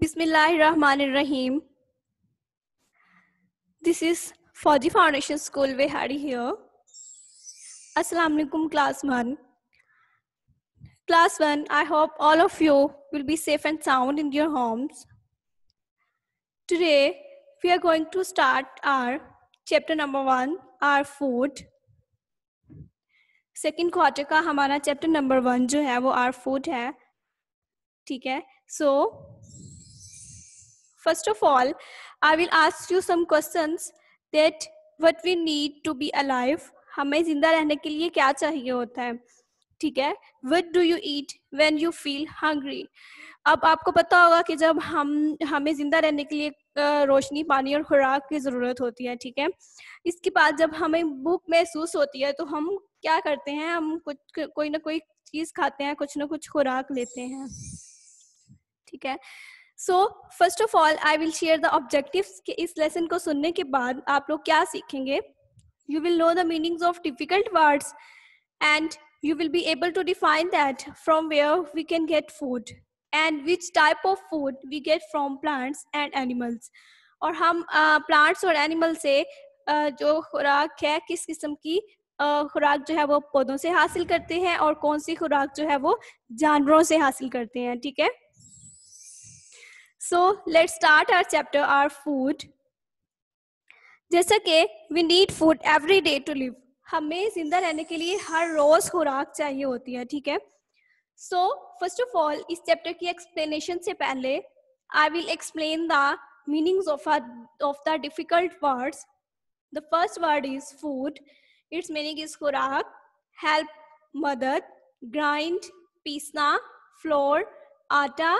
Bismillahirrahmanirrahim. This is Fauji Foundation School, Vehari here. Assalamu alaikum, class 1. Class 1, I hope all of you will be safe and sound in your homes. Today, we are going to start our chapter number 1, our food. Second quarter का हमारा chapter number one जो है वो are food है ठीक है so so, First of all, I will ask you some questions that what we need to be alive. हमें जिंदा रहने के लिए क्या चाहिए होता है ठीक है what do you eat when you feel hungry अब आपको पता होगा कि जब हम हमें जिंदा रहने के लिए रोशनी पानी और खुराक की ज़रूरत होती है ठीक है इसके बाद जब हमें भूख महसूस होती है तो हम क्या करते हैं हम कुछ कोई ना कोई चीज़ खाते हैं कुछ ना कुछ खुराक लेते हैं ठीक है so first of all I will share the objectives के इस लेसन को सुनने के बाद आप लोग क्या सीखेंगे you will know the meanings of difficult words and you will be able to define that from where we can get food and which type of food we get from plants and animals और हम plants और animal से uh, जो खुराक है किस किस्म की खुराक जो है वो पौधों से हासिल करते हैं और कौन सी खुराक जो है वो जानवरों से हासिल करते हैं ठीक है So let's start our chapter, our food. जैसा कि we need food every day to live हमें जिंदा रहने के लिए हर रोज खुराक चाहिए होती है ठीक है सो फर्स्ट ऑफ ऑल इस चैप्टर की एक्सप्लेनेशन से पहले I will explain the meanings of of the difficult words the first word is food its meaning is खुराक हेल्प मदद ग्राइंड पीसना फ्लोर आटा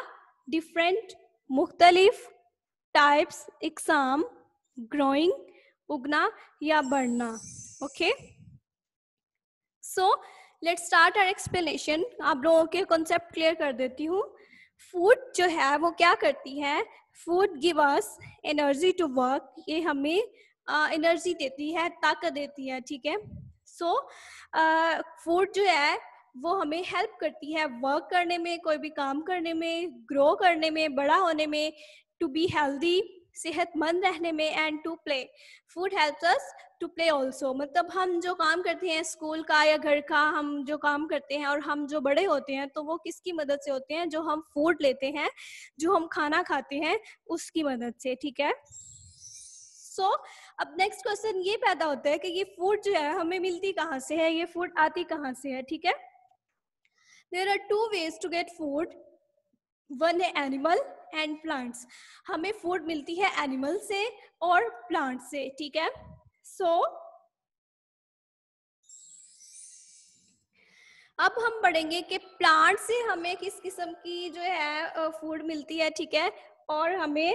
डिफरेंट मुख्तलिफ टाइप्स इकसाम ग्रोइंग उगना या बढ़ना okay so let start our explanation आप लोगों के कॉन्सेप्ट क्लियर कर देती हूँ फूड जो है वो क्या करती है food give us energy to work ये हमें एनर्जी uh, देती है ताकत देती है ठीक है सो फूड जो है वो हमें हेल्प करती है वर्क करने में कोई भी काम करने में ग्रो करने में बड़ा होने में टू बी हेल्दी सेहतमंद रहने में and to play food helps us to play also मतलब हम जो काम करते हैं स्कूल का या घर का हम जो काम करते हैं और हम जो बड़े होते हैं तो वो किसकी मदद से होते हैं जो हम फूड लेते हैं जो हम खाना खाते हैं उसकी मदद से ठीक है सो so, अब नेक्स्ट क्वेश्चन ये पैदा होता है कि ये फूड जो है हमें मिलती कहाँ से है ये फूड आती कहाँ से है ठीक है there are two ways to get food one है एनिमल एंड प्लांट्स हमें फूड मिलती है एनिमल से और प्लांट से ठीक है सो so, अब हम पढ़ेंगे कि प्लांट से हमें किस किस्म की जो है फूड मिलती है ठीक है और हमें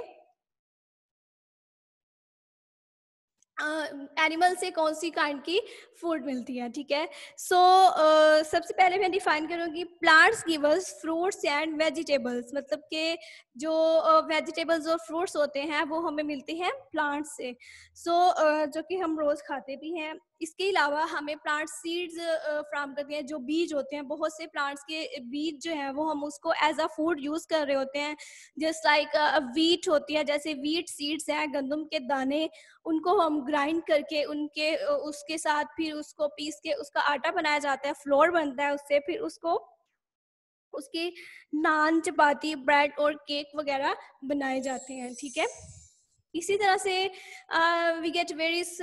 एनिमल uh, से कौन सी काइंड की फूड मिलती है ठीक है सो so, uh, सबसे पहले मैं डिफाइन करूँगी plants givers fruits and vegetables मतलब के जो वेजिटेबल्स uh, और फ्रूट्स होते हैं वो हमें मिलते हैं प्लांट्स से सो so, uh, जो कि हम रोज़ खाते भी हैं इसके अलावा हमें प्लांट सीड्स फ्राम करते हैं जो बीज होते हैं बहुत से प्लांट्स के बीज जो हैं वो हम उसको एज अ फूड यूज कर रहे होते हैं जस्ट लाइक वीट होती है जैसे वीट सीड्स हैं गंदम के दाने उनको हम ग्राइंड करके उनके उसके साथ फिर उसको पीस के उसका आटा बनाया जाता है फ्लोर बनता है उससे फिर उसको उसके नान चपाती ब्रेड और केक वगैरह बनाए जाते हैं ठीक है इसी तरह से we get various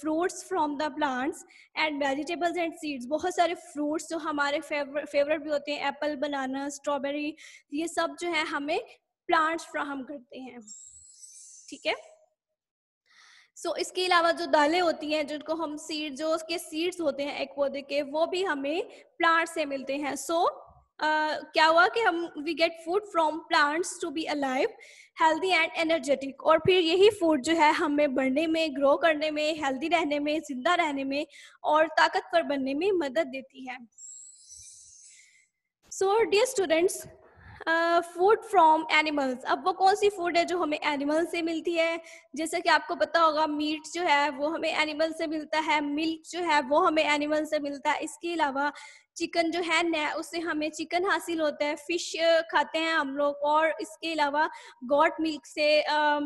fruits from the plants and vegetables and seeds बहुत सारे फ्रूट्स जो हमारे फेवरेट भी होते हैं एप्पल बनाना स्ट्रॉबेरी ये सब जो है हमें प्लांट्स फ्राहम करते हैं ठीक है सो so, इसके अलावा जो दालें होती हैं जिनको हम सीड जो उसके सीड्स होते हैं एक पौधे के वो भी हमें प्लांट से मिलते हैं सो so, क्या हुआ कि हम we get food from plants to be alive healthy and energetic और फिर यही फूड जो है हमें बढ़ने में ग्रो करने में हेल्दी रहने में जिंदा रहने में और ताकतवर बनने में मदद देती है so dear students food from animals अब वो कौन सी फूड है जो हमें एनिमल से मिलती है जैसे कि आपको पता होगा मीट जो है वो हमें एनिमल से मिलता है मिल्क जो है वो हमें एनिमल से मिलता है इसके अलावा चिकन जो है ना उससे हमें चिकन हासिल होता है फिश खाते हैं हम लोग और इसके अलावा गॉड मिल्क से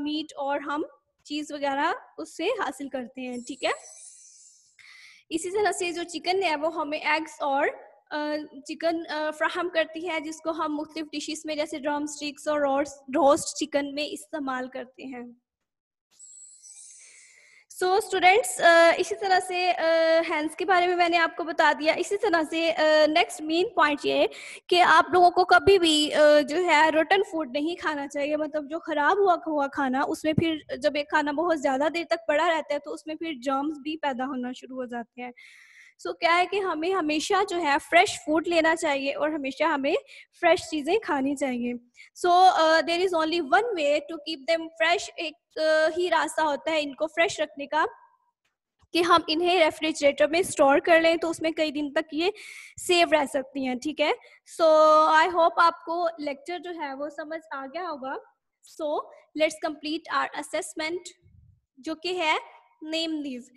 मीट और हम चीज़ वगैरह उससे हासिल करते हैं ठीक है इसी तरह से जो चिकन है वो हमें एग्स और चिकन फ्राहम करती है जिसको हम मुख्तफ डिशेस में जैसे ड्रम स्टिक्स और रोस्ट चिकन में इस्तेमाल करते हैं सो so, स्टूडेंट्स इसी तरह से हैंड्स के बारे में मैंने आपको बता दिया इसी तरह से नेक्स्ट मेन पॉइंट ये कि आप लोगों को कभी भी uh, जो है रोटन फूड नहीं खाना चाहिए मतलब जो ख़राब हुआ हुआ खाना उसमें फिर जब एक खाना बहुत ज़्यादा देर तक पड़ा रहता है तो उसमें फिर जर्म्स भी पैदा होना शुरू हो जाते हैं सो क्या है कि हमें हमेशा जो है फ्रेश फूड लेना चाहिए और हमेशा हमें फ्रेश चीज़ें खानी चाहिए so there is only one way to keep them fresh एक uh, ही रास्ता होता है इनको फ्रेश रखने का कि हम इन्हें रेफ्रिजरेटर में स्टोर कर लें तो उसमें कई दिन तक ये सेव रह सकती हैं ठीक है सो आई होप आपको लेक्चर जो है वो समझ आ गया होगा so let's complete our assessment जो कि है नेम दीज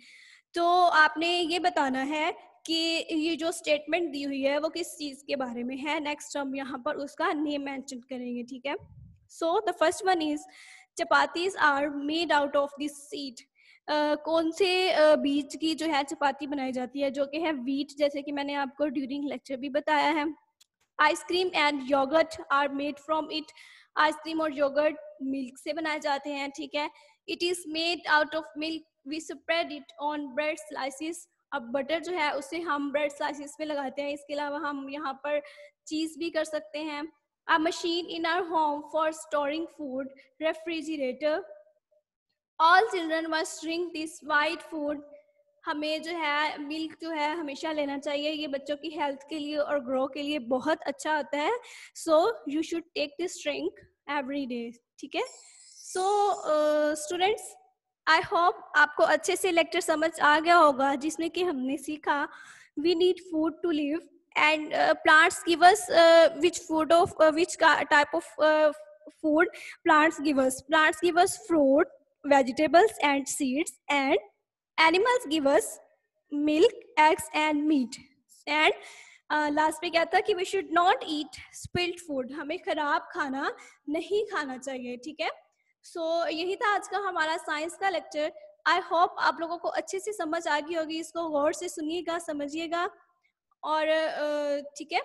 तो आपने ये बताना है कि ये जो स्टेटमेंट दी हुई है वो किस चीज के बारे में है नेक्स्ट हम यहाँ पर उसका नेम मेंशन करेंगे ठीक है so the first one is chapatis are made out of this seed कौन से uh, बीज की जो है चपाती बनाई जाती है जो कि है वीट जैसे कि मैंने आपको ड्यूरिंग लेक्चर भी बताया है ice cream and yogurt are made from it ice cream और योगर्ट मिल्क से बनाए जाते हैं ठीक है it is made out of milk we spread it on bread slices अब बटर जो है उसे हम ब्रेड स्लाइसिस में लगाते हैं इसके अलावा हम यहाँ पर चीज़ भी कर सकते हैं a machine in our home for storing food refrigerator all children must drink this white food हमें जो है मिल्क जो है हमेशा लेना चाहिए ये बच्चों की हेल्थ के लिए और ग्रो के लिए बहुत अच्छा होता है so you should take this drink every days ठीक है सो स्टूडेंट्स आई होप आपको अच्छे से लेक्चर समझ आ गया होगा जिसमें कि हमने सीखा we need food to live and plants give us which food of which type of food plants give us plants give us fruit vegetables and seeds and animals give us milk eggs and meat and last में क्या था कि we should not eat spilled food हमें खराब खाना नहीं खाना चाहिए ठीक है सो so, यही था आज का हमारा साइंस का लेक्चर आई होप आप लोगों को अच्छे से समझ आ गई होगी इसको गौर से सुनिएगा समझिएगा और ठीक है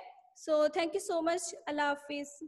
so thank you so much अल्लाह हाफिज़